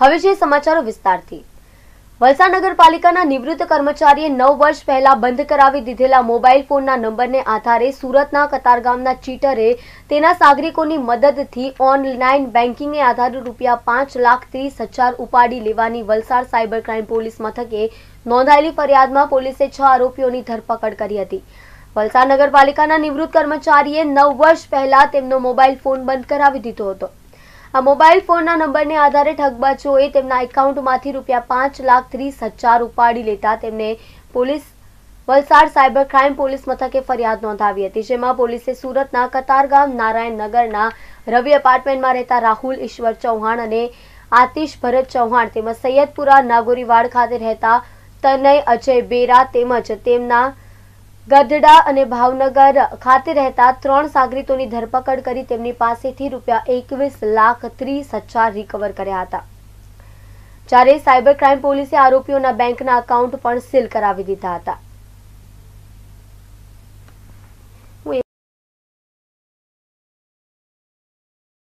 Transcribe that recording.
હવે જે સમાચારો વિસ્તારથી વલસાડ નગરપાલિકાના નિવૃત્ત કર્મચારીએ નવ વર્ષ પહેલા બંધ કરાવી દીધેલા મોબાઈલ ફોનના નંબરને આધારે સુરતના કતારગામના ચીટરે તેના સાગરિકોની મદદથી ઓનલાઈન બેન્કિંગને આધારે રૂપિયા પાંચ લાખ ત્રીસ હજાર ઉપાડી લેવાની વલસાડ સાયબર ક્રાઇમ પોલીસ મથકે નોંધાયેલી ફરિયાદમાં પોલીસે છ આરોપીઓની ધરપકડ કરી હતી વલસાડ નગરપાલિકાના નિવૃત્ત કર્મચારીએ નવ વર્ષ પહેલા તેમનો મોબાઈલ ફોન બંધ કરાવી દીધો હતો આ મોબાઈલ ફોનના નંબરને આધારે ઠગબાજોએ તેમના એકાઉન્ટમાંથી રૂપિયા પાંચ લાખ ત્રીસ હજાર ઉપાડી લેતા તેમને police Valsad cyber crime police મથકે ફરિયાદ નોંધાવી હતી જેમાં પોલીસે સુરતના કતારગામ નારાયણનગરના રવિ એપાર્ટમેન્ટમાં રહેતા રાહુલ ઈશ્વર ચૌહાણ અને આતિશ ભરત ચૌહાણ તેમજ સૈયદપુરા નાગોરીવાડ ખાતે રહેતા તનય અજય બેરા તેમજ તેમના ગઢડા અને ભાવનગર ખાતે રહેતા ત્રણ સાગરીતોની ધરપકડ કરી તેમની પાસેથી રૂપિયા એકવીસ લાખ ત્રીસ હજાર રિકવર કર્યા હતા જ્યારે સાયબર ક્રાઇમ પોલીસે આરોપીઓના બેંકના એકાઉન્ટ પણ સીલ કરાવી દીધા હતા